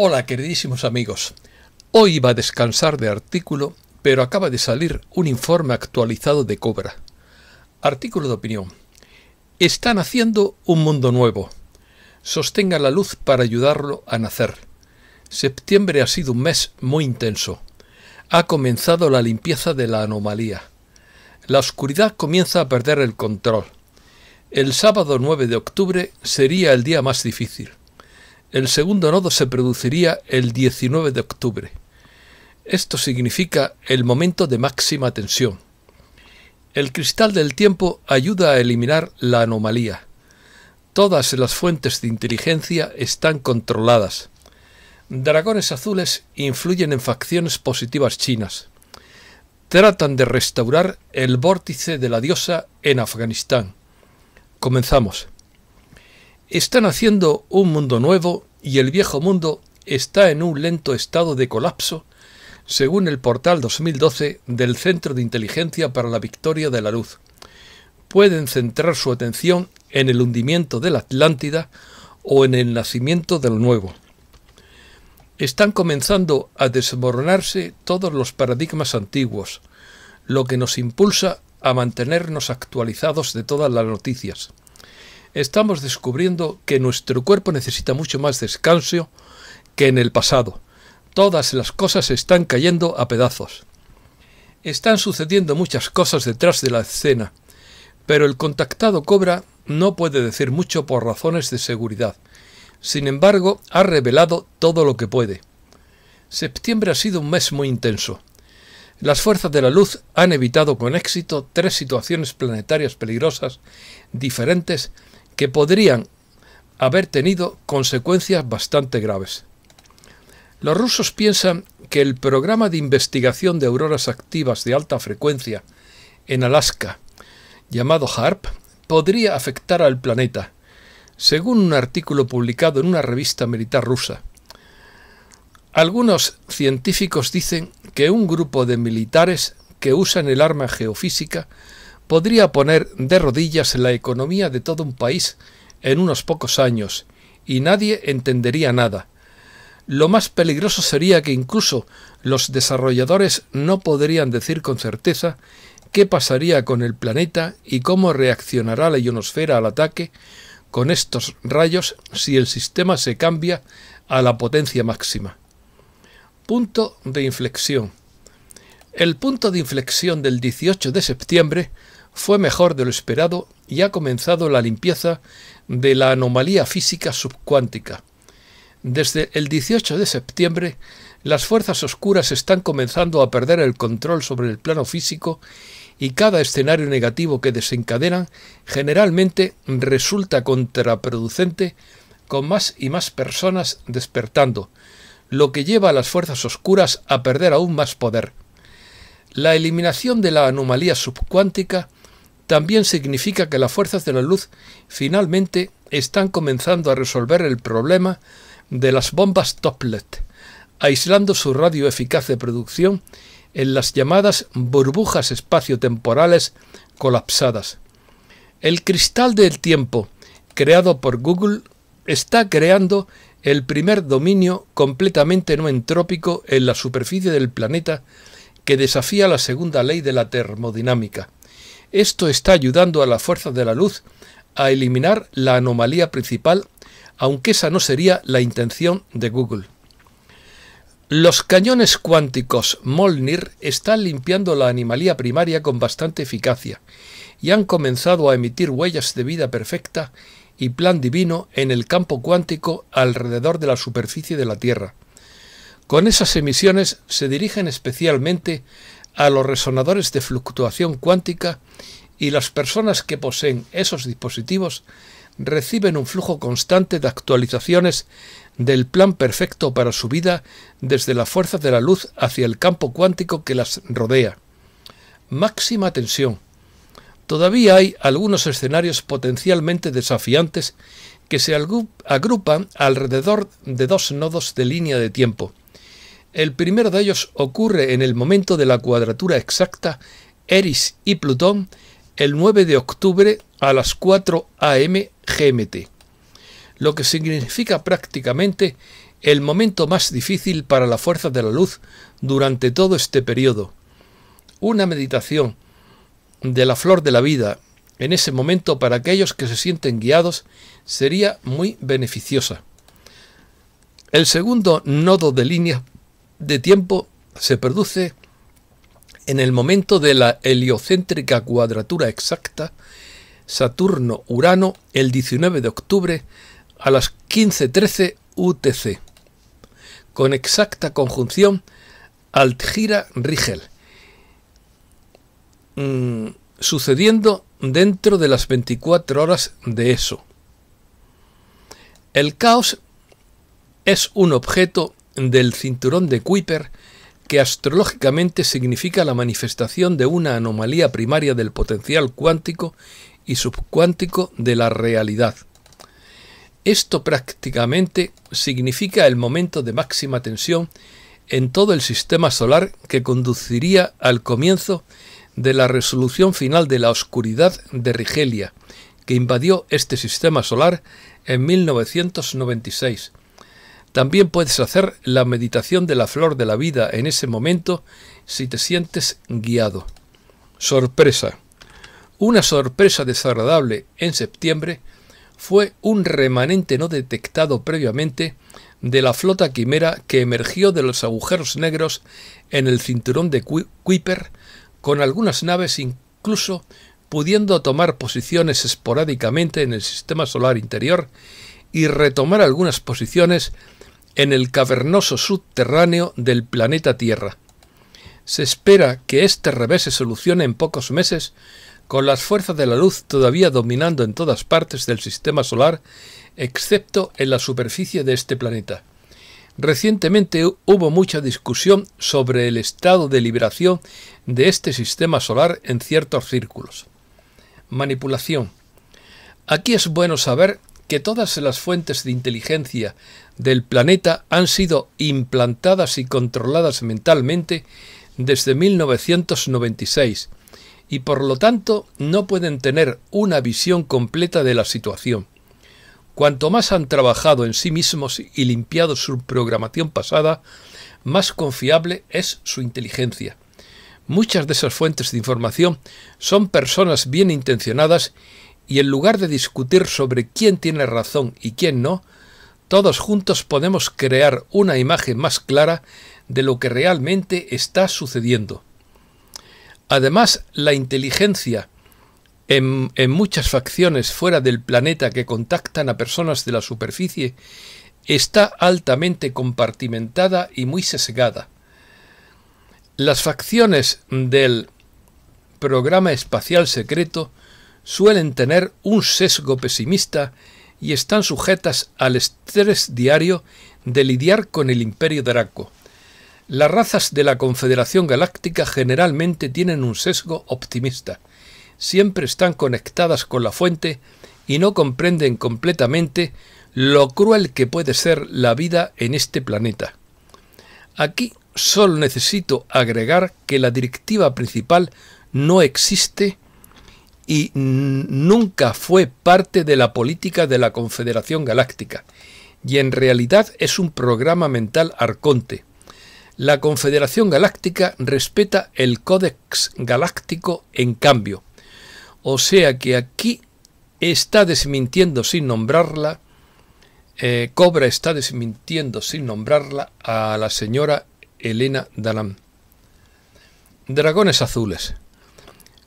Hola queridísimos amigos, hoy iba a descansar de artículo, pero acaba de salir un informe actualizado de Cobra. Artículo de opinión. Están haciendo un mundo nuevo. Sostenga la luz para ayudarlo a nacer. Septiembre ha sido un mes muy intenso. Ha comenzado la limpieza de la anomalía. La oscuridad comienza a perder el control. El sábado 9 de octubre sería el día más difícil. El segundo nodo se produciría el 19 de octubre. Esto significa el momento de máxima tensión. El cristal del tiempo ayuda a eliminar la anomalía. Todas las fuentes de inteligencia están controladas. Dragones azules influyen en facciones positivas chinas. Tratan de restaurar el vórtice de la diosa en Afganistán. Comenzamos. Están haciendo un mundo nuevo y el viejo mundo está en un lento estado de colapso, según el portal 2012 del Centro de Inteligencia para la Victoria de la Luz. Pueden centrar su atención en el hundimiento de la Atlántida o en el nacimiento del nuevo. Están comenzando a desmoronarse todos los paradigmas antiguos, lo que nos impulsa a mantenernos actualizados de todas las noticias estamos descubriendo que nuestro cuerpo necesita mucho más descanso que en el pasado. Todas las cosas están cayendo a pedazos. Están sucediendo muchas cosas detrás de la escena, pero el contactado Cobra no puede decir mucho por razones de seguridad. Sin embargo, ha revelado todo lo que puede. Septiembre ha sido un mes muy intenso. Las fuerzas de la luz han evitado con éxito tres situaciones planetarias peligrosas diferentes que podrían haber tenido consecuencias bastante graves. Los rusos piensan que el programa de investigación de auroras activas de alta frecuencia en Alaska, llamado HARP, podría afectar al planeta, según un artículo publicado en una revista militar rusa. Algunos científicos dicen que un grupo de militares que usan el arma geofísica podría poner de rodillas la economía de todo un país en unos pocos años, y nadie entendería nada. Lo más peligroso sería que incluso los desarrolladores no podrían decir con certeza qué pasaría con el planeta y cómo reaccionará la ionosfera al ataque con estos rayos si el sistema se cambia a la potencia máxima. Punto de inflexión. El punto de inflexión del 18 de septiembre fue mejor de lo esperado y ha comenzado la limpieza de la anomalía física subcuántica. Desde el 18 de septiembre, las fuerzas oscuras están comenzando a perder el control sobre el plano físico y cada escenario negativo que desencadenan generalmente resulta contraproducente con más y más personas despertando, lo que lleva a las fuerzas oscuras a perder aún más poder. La eliminación de la anomalía subcuántica también significa que las fuerzas de la luz finalmente están comenzando a resolver el problema de las bombas Toplet, aislando su radio eficaz de producción en las llamadas burbujas espaciotemporales colapsadas. El cristal del tiempo, creado por Google, está creando el primer dominio completamente no entrópico en la superficie del planeta que desafía la segunda ley de la termodinámica. Esto está ayudando a la fuerza de la luz a eliminar la anomalía principal, aunque esa no sería la intención de Google. Los cañones cuánticos Molnir están limpiando la animalía primaria con bastante eficacia y han comenzado a emitir huellas de vida perfecta y plan divino en el campo cuántico alrededor de la superficie de la Tierra. Con esas emisiones se dirigen especialmente a los resonadores de fluctuación cuántica y las personas que poseen esos dispositivos reciben un flujo constante de actualizaciones del plan perfecto para su vida desde la fuerza de la luz hacia el campo cuántico que las rodea. Máxima tensión. Todavía hay algunos escenarios potencialmente desafiantes que se agrupan alrededor de dos nodos de línea de tiempo. El primero de ellos ocurre en el momento de la cuadratura exacta Eris y Plutón el 9 de octubre a las 4 am GMT, lo que significa prácticamente el momento más difícil para la fuerza de la luz durante todo este periodo. Una meditación de la flor de la vida en ese momento para aquellos que se sienten guiados sería muy beneficiosa. El segundo nodo de línea de tiempo se produce en el momento de la heliocéntrica cuadratura exacta Saturno-Urano el 19 de octubre a las 15.13 UTC, con exacta conjunción Altgira-Rigel, mm, sucediendo dentro de las 24 horas de eso. El caos es un objeto del cinturón de Kuiper, que astrológicamente significa la manifestación de una anomalía primaria del potencial cuántico y subcuántico de la realidad. Esto prácticamente significa el momento de máxima tensión en todo el sistema solar que conduciría al comienzo de la resolución final de la oscuridad de Rigelia, que invadió este sistema solar en 1996, también puedes hacer la meditación de la flor de la vida en ese momento si te sientes guiado. Sorpresa. Una sorpresa desagradable en septiembre fue un remanente no detectado previamente de la flota quimera que emergió de los agujeros negros en el cinturón de Kuiper, con algunas naves incluso pudiendo tomar posiciones esporádicamente en el sistema solar interior y retomar algunas posiciones en el cavernoso subterráneo del planeta Tierra. Se espera que este revés se solucione en pocos meses, con las fuerzas de la luz todavía dominando en todas partes del sistema solar, excepto en la superficie de este planeta. Recientemente hubo mucha discusión sobre el estado de liberación de este sistema solar en ciertos círculos. Manipulación. Aquí es bueno saber que todas las fuentes de inteligencia del planeta han sido implantadas y controladas mentalmente desde 1996 y por lo tanto no pueden tener una visión completa de la situación. Cuanto más han trabajado en sí mismos y limpiado su programación pasada, más confiable es su inteligencia. Muchas de esas fuentes de información son personas bien intencionadas y en lugar de discutir sobre quién tiene razón y quién no, todos juntos podemos crear una imagen más clara de lo que realmente está sucediendo. Además, la inteligencia en, muchas facciones fuera del planeta que contactan a personas de la superficie está altamente compartimentada y muy sesgada. Las facciones del programa espacial secreto suelen tener un sesgo pesimista y están sujetas al estrés diario de lidiar con el imperio Draco. Las razas de la Confederación Galáctica generalmente tienen un sesgo optimista. Siempre están conectadas con la fuente y no comprenden completamente lo cruel que puede ser la vida en este planeta. Aquí solo necesito agregar que la directiva principal no existe y nunca fue parte de la política de la Confederación Galáctica, y en realidad es un programa mental arconte. La Confederación Galáctica respeta el Códex Galáctico en cambio, o sea que aquí está desmintiendo sin nombrarla, eh, Cobra está desmintiendo sin nombrarla a la señora Elena Dalam. Dragones azules.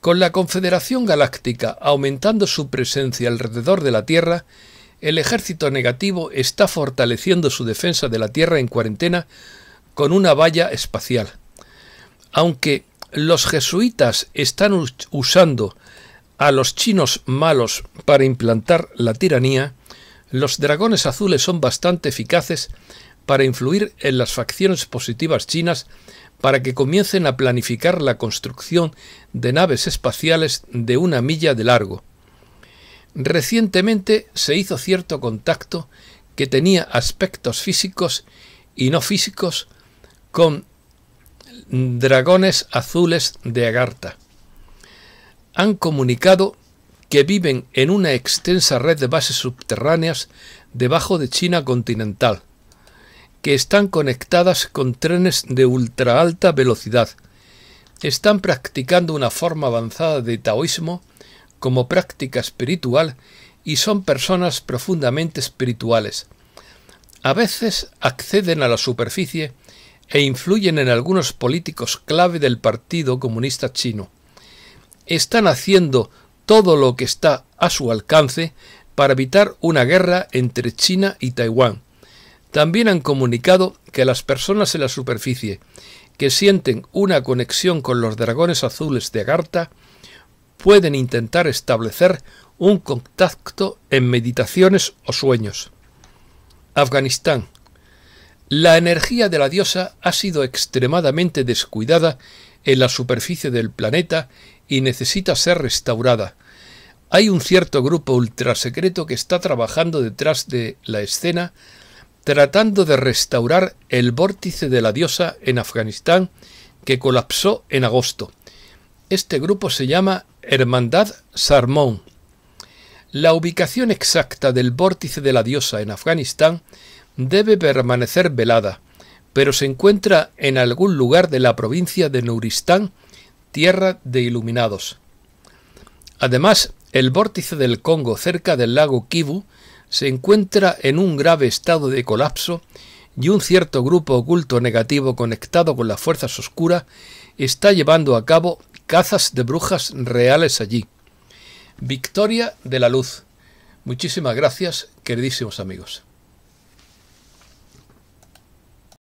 Con la Confederación Galáctica aumentando su presencia alrededor de la Tierra, el ejército negativo está fortaleciendo su defensa de la Tierra en cuarentena con una valla espacial. Aunque los jesuitas están usando a los chinos malos para implantar la tiranía, los dragones azules son bastante eficaces para influir en las facciones positivas chinas para que comiencen a planificar la construcción de naves espaciales de una milla de largo. Recientemente se hizo cierto contacto que tenía aspectos físicos y no físicos con dragones azules de Agartha. Han comunicado que viven en una extensa red de bases subterráneas debajo de China continental, que están conectadas con trenes de ultra alta velocidad. Están practicando una forma avanzada de taoísmo como práctica espiritual y son personas profundamente espirituales. A veces acceden a la superficie e influyen en algunos políticos clave del Partido Comunista Chino. Están haciendo todo lo que está a su alcance para evitar una guerra entre China y Taiwán también han comunicado que las personas en la superficie que sienten una conexión con los dragones azules de Agartha pueden intentar establecer un contacto en meditaciones o sueños. Afganistán. La energía de la diosa ha sido extremadamente descuidada en la superficie del planeta y necesita ser restaurada. Hay un cierto grupo ultrasecreto que está trabajando detrás de la escena tratando de restaurar el vórtice de la diosa en Afganistán que colapsó en agosto. Este grupo se llama Hermandad Sarmón. La ubicación exacta del vórtice de la diosa en Afganistán debe permanecer velada, pero se encuentra en algún lugar de la provincia de Nuristán, tierra de iluminados. Además, el vórtice del Congo cerca del lago Kivu se encuentra en un grave estado de colapso y un cierto grupo oculto negativo conectado con las fuerzas oscuras está llevando a cabo cazas de brujas reales allí. Victoria de la Luz. Muchísimas gracias, queridísimos amigos.